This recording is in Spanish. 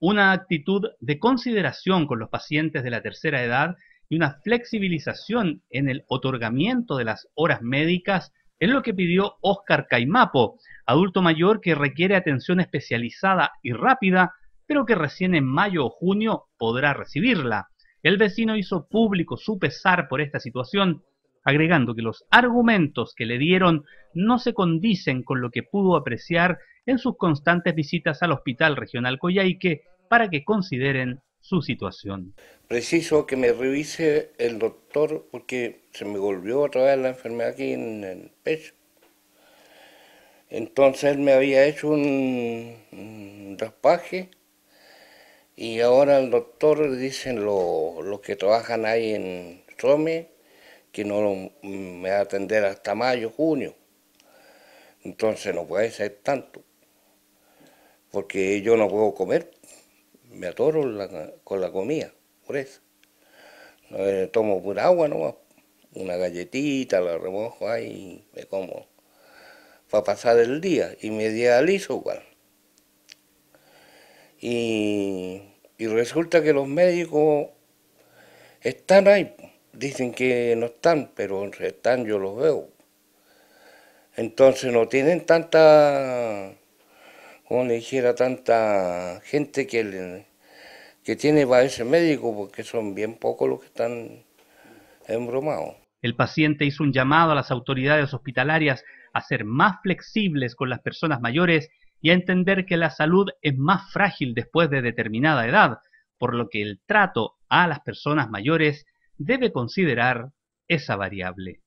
una actitud de consideración con los pacientes de la tercera edad y una flexibilización en el otorgamiento de las horas médicas es lo que pidió Óscar Caimapo, adulto mayor que requiere atención especializada y rápida, pero que recién en mayo o junio podrá recibirla. El vecino hizo público su pesar por esta situación agregando que los argumentos que le dieron no se condicen con lo que pudo apreciar en sus constantes visitas al Hospital Regional Coyhaique para que consideren su situación. Preciso que me revise el doctor porque se me volvió otra vez la enfermedad aquí en el pecho. Entonces él me había hecho un, raspaje y ahora el doctor dicen los que trabajan ahí en Some que no mm, me va a atender hasta mayo, junio. Entonces no puede ser tanto, porque yo no puedo comer, me atoro con la comida, por eso. Eh, tomo pura agua nomás, una galletita, la remojo ahí, me como para pasar el día y me dializo igual. Y, y resulta que los médicos están ahí dicen que no están, pero están, yo los veo. Entonces no tienen tanta, tanta gente que, que tiene para ese médico, porque son bien pocos los que están embromados. El paciente hizo un llamado a las autoridades hospitalarias a ser más flexibles con las personas mayores y a entender que la salud es más frágil después de determinada edad, por lo que el trato a las personas mayores debe considerar esa variable.